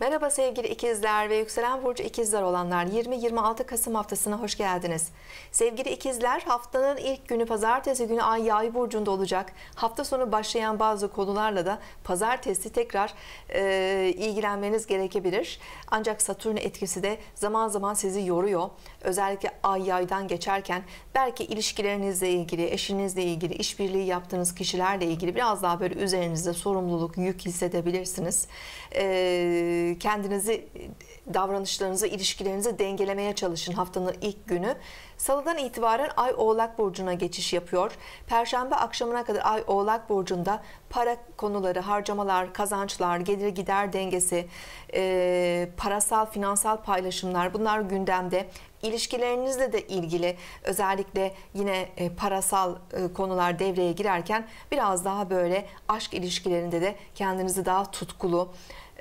Merhaba sevgili ikizler ve yükselen burcu ikizler olanlar 20-26 Kasım haftasına hoş geldiniz. Sevgili ikizler haftanın ilk günü pazartesi günü ay yay burcunda olacak. Hafta sonu başlayan bazı konularla da pazartesi tekrar e, ilgilenmeniz gerekebilir. Ancak satürn etkisi de zaman zaman sizi yoruyor. Özellikle ay yaydan geçerken belki ilişkilerinizle ilgili, eşinizle ilgili, işbirliği yaptığınız kişilerle ilgili biraz daha böyle üzerinizde sorumluluk, yük hissedebilirsiniz. Eee ee, kendinizi e, davranışlarınızı, ilişkilerinizi dengelemeye çalışın haftanın ilk günü. Salıdan itibaren Ay Oğlak Burcu'na geçiş yapıyor. Perşembe akşamına kadar Ay Oğlak Burcu'nda para konuları, harcamalar, kazançlar, gelir gider dengesi, e, parasal, finansal paylaşımlar bunlar gündemde. İlişkilerinizle de ilgili özellikle yine e, parasal e, konular devreye girerken biraz daha böyle aşk ilişkilerinde de kendinizi daha tutkulu,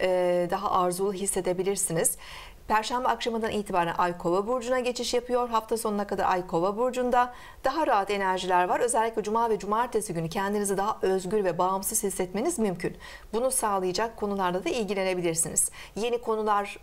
e, daha arzulu hissedebilirsiniz. Perşembe akşamından itibaren Ay Kova burcuna geçiş yapıyor. Hafta sonuna kadar Ay Kova burcunda daha rahat enerjiler var. Özellikle cuma ve cumartesi günü kendinizi daha özgür ve bağımsız hissetmeniz mümkün. Bunu sağlayacak konularda da ilgilenebilirsiniz. Yeni konular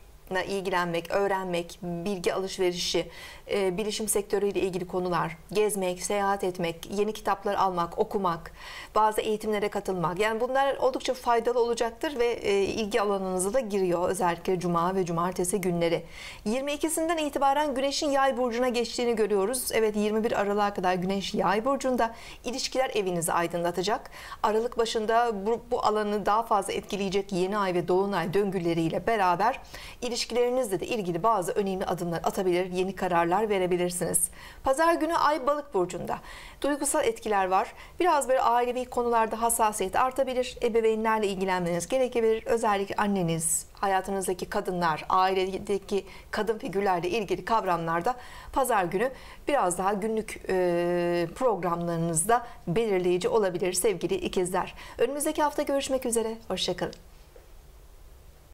ilgilenmek, öğrenmek, bilgi alışverişi, e, bilişim sektörüyle ilgili konular, gezmek, seyahat etmek, yeni kitaplar almak, okumak, bazı eğitimlere katılmak. Yani bunlar oldukça faydalı olacaktır ve e, ilgi alanınıza da giriyor özellikle cuma ve cumartesi günleri. 22'sinden itibaren güneşin yay burcuna geçtiğini görüyoruz. Evet 21 Aralık'a kadar güneş yay burcunda ilişkiler evinizi aydınlatacak. Aralık başında bu, bu alanı daha fazla etkileyecek yeni ay ve dolunay döngüleriyle beraber ilişkiler ilişkilerinizle de ilgili bazı önemli adımlar atabilir, yeni kararlar verebilirsiniz. Pazar günü Ay Balık burcunda duygusal etkiler var. Biraz böyle ailevi konularda hassasiyet artabilir. Ebeveynlerle ilgilenmeniz gerekebilir. Özellikle anneniz, hayatınızdaki kadınlar, ailedeki kadın figürlerle ilgili kavramlarda pazar günü biraz daha günlük e, programlarınızda belirleyici olabilir sevgili ikizler. Önümüzdeki hafta görüşmek üzere. Hoşçakalın.